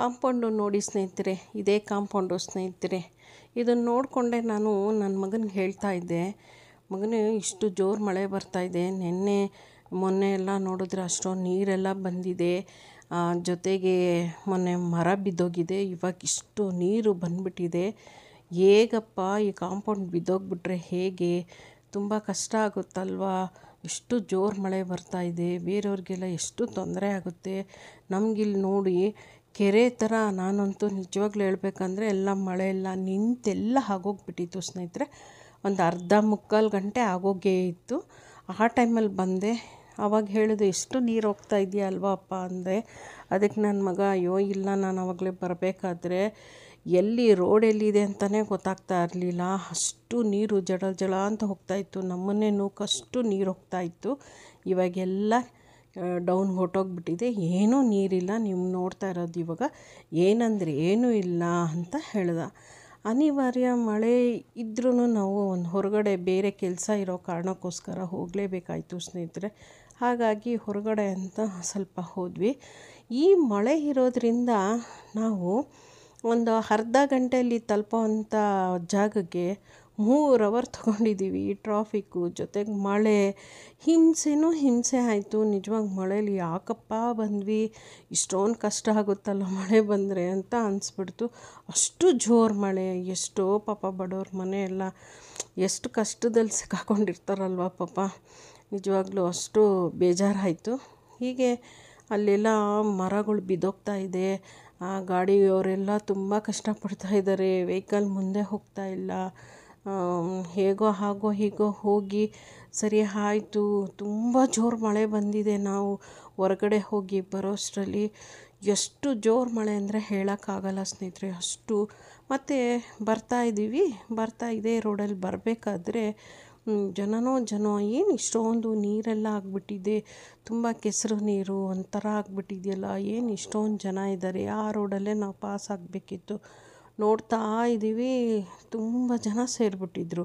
compound ನೋಡಿ ಸ್ನೇಹಿತರೆ ಇದೇ ಕಾಂಪೌಂಡು ಸ್ನೇಹಿತರೆ ಇದನ್ನು ನೋಡಿಕೊಂಡೆ ನಾನು ನನ್ನ ಮಗನಿಗೆ ಹೇಳ್ತಾ ಇದ್ದೆ ಮಗನೇ ಇಷ್ಟು ಜೋರು ಮಳೆ ಬರ್ತಾಯಿದೆ ನಿನ್ನೆ ಮೊನ್ನೆ ಎಲ್ಲ ನೋಡಿದ್ರೆ ಅಷ್ಟೊಂದು ನೀರೆಲ್ಲ ಬಂದಿದೆ ಜೊತೆಗೆ ಮೊನ್ನೆ ಮರ ಬಿದ್ದೋಗಿದೆ ಇವಾಗ ಇಷ್ಟು ನೀರು ಬಂದ್ಬಿಟ್ಟಿದೆ ಹೇಗಪ್ಪ ಈ ಕಾಂಪೌಂಡ್ ಬಿದ್ದೋಗ್ಬಿಟ್ರೆ ಹೇಗೆ ತುಂಬ ಕಷ್ಟ ಆಗುತ್ತಲ್ವಾ ಎಷ್ಟು ಜೋರು ಮಳೆ ಬರ್ತಾ ಇದೆ ಬೇರೆಯವ್ರಿಗೆಲ್ಲ ಎಷ್ಟು ತೊಂದರೆ ಆಗುತ್ತೆ ನಮಗಿಲ್ಲಿ ನೋಡಿ ಕೆರೆ ಥರ ನಾನಂತೂ ನಿಜವಾಗ್ಲೂ ಹೇಳ್ಬೇಕಂದ್ರೆ ಎಲ್ಲ ಮಳೆ ಎಲ್ಲ ನಿಂತೆಲ್ಲ ಆಗೋಗ್ಬಿಟ್ಟಿತ್ತು ಸ್ನೇಹಿತರೆ ಒಂದು ಅರ್ಧ ಮುಕ್ಕಾಲು ಗಂಟೆ ಆಗೋಗೇ ಇತ್ತು ಆ ಟೈಮಲ್ಲಿ ಬಂದೆ ಅವಾಗ ಹೇಳಿದೆ ಎಷ್ಟು ನೀರು ಹೋಗ್ತಾ ಇದೆಯಾ ಅಲ್ವಾ ಅಪ್ಪ ಅಂದರೆ ಅದಕ್ಕೆ ನನ್ನ ಮಗ ಅಯ್ಯೋ ಇಲ್ಲ ನಾನು ಆವಾಗಲೇ ಬರಬೇಕಾದ್ರೆ ಎಲ್ಲಿ ರೋಡ್ ಎಲ್ಲಿದೆ ಅಂತಲೇ ಗೊತ್ತಾಗ್ತಾ ಇರಲಿಲ್ಲ ಅಷ್ಟು ನೀರು ಜಡ ಜಡ ಅಂತ ಹೋಗ್ತಾಯಿತ್ತು ನಮ್ಮನ್ನೇ ನೂಕಷ್ಟು ನೀರು ಹೋಗ್ತಾಯಿತ್ತು ಇವಾಗೆಲ್ಲ ಡೌನ್ ಹೊಟ್ಟೋಗ್ಬಿಟ್ಟಿದೆ ಏನೂ ನೀರಿಲ್ಲ ನೀವು ನೋಡ್ತಾ ಇರೋದು ಇವಾಗ ಏನಂದರೆ ಏನೂ ಇಲ್ಲ ಅಂತ ಹೇಳಿದ ಅನಿವಾರ್ಯ ಮಳೆ ಇದ್ರೂ ನಾವು ಒಂದು ಹೊರಗಡೆ ಬೇರೆ ಕೆಲಸ ಇರೋ ಕಾರಣಕ್ಕೋಸ್ಕರ ಹೋಗಲೇಬೇಕಾಯ್ತು ಸ್ನೇಹಿತರೆ ಹಾಗಾಗಿ ಹೊರಗಡೆ ಅಂತ ಸ್ವಲ್ಪ ಹೋದ್ವಿ ಈ ಮಳೆ ಇರೋದ್ರಿಂದ ನಾವು ಒಂದು ಅರ್ಧ ಗಂಟೆಯಲ್ಲಿ ತಲುಪೋ ಅಂಥ ಜಾಗಕ್ಕೆ ಮೂರು ಅವರ್ ತೊಗೊಂಡಿದ್ದೀವಿ ಟ್ರಾಫಿಕ್ಕು ಜೊತೆಗೆ ಮಳೆ ಹಿಂಸೆನೂ ಹಿಂಸೆ ಆಯಿತು ನಿಜವಾಗಿ ಮಳೆಯಲ್ಲಿ ಯಾಕಪ್ಪ ಬಂದ್ವಿ ಇಷ್ಟೊಂದು ಕಷ್ಟ ಆಗುತ್ತಲ್ಲ ಮಳೆ ಬಂದರೆ ಅಂತ ಅನಿಸ್ಬಿಡ್ತು ಅಷ್ಟು ಜೋರು ಮಳೆ ಎಷ್ಟೋ ಪಾಪ ಬಡವ್ರ ಮನೆ ಎಷ್ಟು ಕಷ್ಟದಲ್ಲಿ ಸಿಕ್ಕಾಕೊಂಡಿರ್ತಾರಲ್ವ ಪಾಪ ನಿಜವಾಗ್ಲೂ ಅಷ್ಟು ಬೇಜಾರಾಯಿತು ಹೀಗೆ ಅಲ್ಲೆಲ್ಲ ಮರಗಳು ಬಿದ್ದೋಗ್ತಾ ಇದೆ ಆ ಗಾಡಿಯವರೆಲ್ಲ ತುಂಬ ಕಷ್ಟಪಡ್ತಾ ಇದ್ದಾರೆ ವೆಹಿಕಲ್ ಮುಂದೆ ಹೋಗ್ತಾ ಇಲ್ಲ ಹೇಗೋ ಹಾಗೋ ಹೀಗೋ ಹೋಗಿ ಸರಿ ಆಯಿತು ತುಂಬ ಜೋರು ಮಳೆ ಬಂದಿದೆ ನಾವು ಹೊರಗಡೆ ಹೋಗಿ ಬರೋಷ್ಟರಲ್ಲಿ ಎಷ್ಟು ಜೋರು ಮಳೆ ಅಂದರೆ ಹೇಳೋಕ್ಕಾಗಲ್ಲ ಸ್ನೇಹಿತರೆ ಅಷ್ಟು ಮತ್ತು ಬರ್ತಾ ಇದ್ದೀವಿ ಬರ್ತಾ ಇದೆ ರೋಡಲ್ಲಿ ಬರಬೇಕಾದ್ರೆ ಜನನೋ ಜನ ಏನು ಇಷ್ಟೊಂದು ನೀರೆಲ್ಲ ಆಗಿಬಿಟ್ಟಿದೆ ತುಂಬ ಕೆಸರು ನೀರು ಒಂಥರ ಆಗಿಬಿಟ್ಟಿದೆಯಲ್ಲ ಏನು ಇಷ್ಟೊಂದು ಜನ ಇದ್ದಾರೆ ಆ ರೋಡಲ್ಲೇ ನಾವು ಪಾಸ್ ಆಗಬೇಕಿತ್ತು ನೋಡ್ತಾ ಇದ್ದೀವಿ ತುಂಬ ಜನ ಸೇರಿಬಿಟ್ಟಿದ್ರು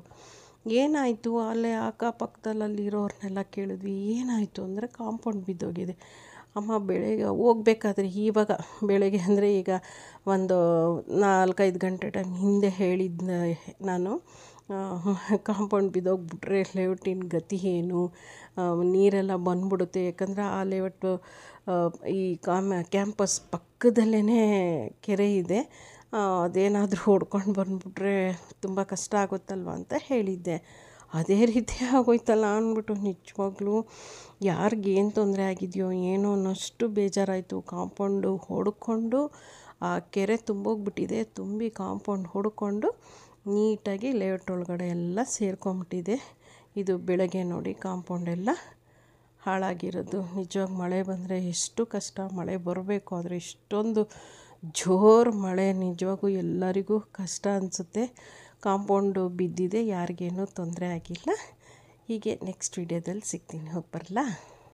ಏನಾಯಿತು ಅಲ್ಲೇ ಅಕ್ಕಪಕ್ಕದಲ್ಲಿ ಇರೋರ್ನೆಲ್ಲ ಕೇಳಿದ್ವಿ ಏನಾಯಿತು ಅಂದರೆ ಕಾಂಪೌಂಡ್ ಬಿದ್ದೋಗಿದೆ ಅಮ್ಮ ಬೆಳಗ್ಗೆ ಹೋಗ್ಬೇಕಾದ್ರೆ ಇವಾಗ ಬೆಳಗ್ಗೆ ಅಂದರೆ ಈಗ ಒಂದು ನಾಲ್ಕೈದು ಗಂಟೆ ಟೈಮ್ ಹಿಂದೆ ಹೇಳಿದ್ನ ನಾನು ಕಾಂಪೌಂಡ್ ಬಿದ್ದೋಗ್ಬಿಟ್ರೆ ಲೇಔಟಿನ ಗತಿ ಏನು ನೀರೆಲ್ಲ ಬಂದ್ಬಿಡುತ್ತೆ ಯಾಕಂದರೆ ಆ ಲೇಔಟು ಈ ಕಾಮ ಕ್ಯಾಂಪಸ್ ಪಕ್ಕದಲ್ಲೇ ಕೆರೆ ಇದೆ ಅದೇನಾದರೂ ಹೊಡ್ಕೊಂಡು ಬಂದುಬಿಟ್ರೆ ತುಂಬ ಕಷ್ಟ ಆಗುತ್ತಲ್ವ ಅಂತ ಹೇಳಿದ್ದೆ ಅದೇ ರೀತಿ ಆಗೋಯ್ತಲ್ಲ ಅಂದ್ಬಿಟ್ಟು ನಿಜವಾಗ್ಲೂ ಯಾರಿಗೇನು ತೊಂದರೆ ಆಗಿದೆಯೋ ಏನೋ ಅನ್ನೋಷ್ಟು ಬೇಜಾರಾಯಿತು ಕಾಂಪೌಂಡು ಹೊಡ್ಕೊಂಡು ಆ ಕೆರೆ ತುಂಬೋಗ್ಬಿಟ್ಟಿದೆ ತುಂಬಿ ಕಾಂಪೌಂಡ್ ಹೊಡ್ಕೊಂಡು ನೀಟಾಗಿ ಲೇಔಟ್ ಒಳಗಡೆ ಎಲ್ಲ ಸೇರ್ಕೊಂಬಿಟ್ಟಿದೆ ಇದು ಬೆಳಗ್ಗೆ ನೋಡಿ ಕಾಂಪೌಂಡ್ ಎಲ್ಲ ಹಾಳಾಗಿರೋದು ನಿಜವಾಗಿ ಮಳೆ ಬಂದರೆ ಎಷ್ಟು ಕಷ್ಟ ಮಳೆ ಬರಬೇಕು ಆದರೆ ಇಷ್ಟೊಂದು ಜೋರು ಮಳೆ ನಿಜವಾಗೂ ಎಲ್ಲರಿಗೂ ಕಷ್ಟ ಅನಿಸುತ್ತೆ ಕಾಂಪೌಂಡು ಬಿದ್ದಿದೆ ಯಾರಿಗೇನೂ ತೊಂದರೆ ಆಗಿಲ್ಲ ಹೀಗೆ ನೆಕ್ಸ್ಟ್ ವೀಡಿಯೋದಲ್ಲಿ ಸಿಗ್ತೀನಿ ಹೋಗಿ ಬರಲಾ